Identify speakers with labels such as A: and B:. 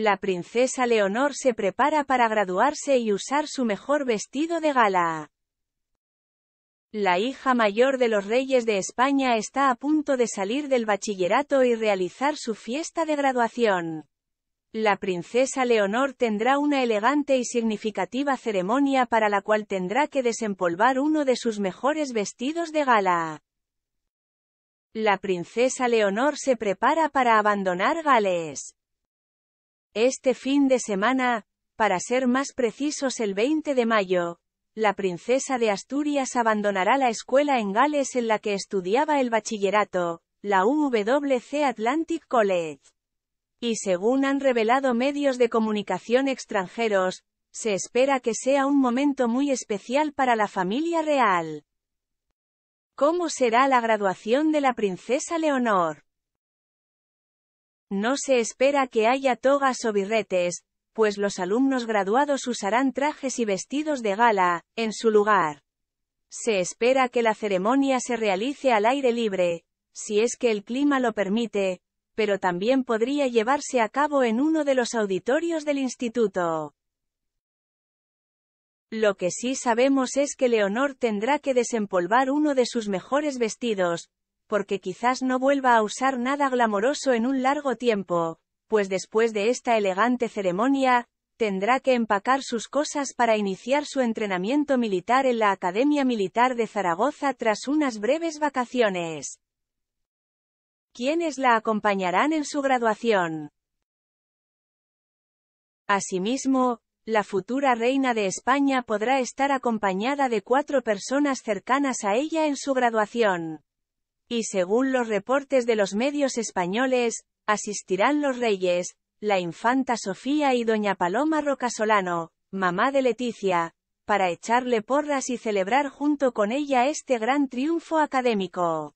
A: La princesa Leonor se prepara para graduarse y usar su mejor vestido de gala. La hija mayor de los reyes de España está a punto de salir del bachillerato y realizar su fiesta de graduación. La princesa Leonor tendrá una elegante y significativa ceremonia para la cual tendrá que desempolvar uno de sus mejores vestidos de gala. La princesa Leonor se prepara para abandonar Gales. Este fin de semana, para ser más precisos el 20 de mayo, la princesa de Asturias abandonará la escuela en Gales en la que estudiaba el bachillerato, la UWC Atlantic College. Y según han revelado medios de comunicación extranjeros, se espera que sea un momento muy especial para la familia real. ¿Cómo será la graduación de la princesa Leonor? No se espera que haya togas o birretes, pues los alumnos graduados usarán trajes y vestidos de gala, en su lugar. Se espera que la ceremonia se realice al aire libre, si es que el clima lo permite, pero también podría llevarse a cabo en uno de los auditorios del instituto. Lo que sí sabemos es que Leonor tendrá que desempolvar uno de sus mejores vestidos, porque quizás no vuelva a usar nada glamoroso en un largo tiempo, pues después de esta elegante ceremonia, tendrá que empacar sus cosas para iniciar su entrenamiento militar en la Academia Militar de Zaragoza tras unas breves vacaciones. ¿Quiénes la acompañarán en su graduación? Asimismo, la futura reina de España podrá estar acompañada de cuatro personas cercanas a ella en su graduación y según los reportes de los medios españoles, asistirán los reyes, la infanta Sofía y doña Paloma Rocasolano, mamá de Leticia, para echarle porras y celebrar junto con ella este gran triunfo académico.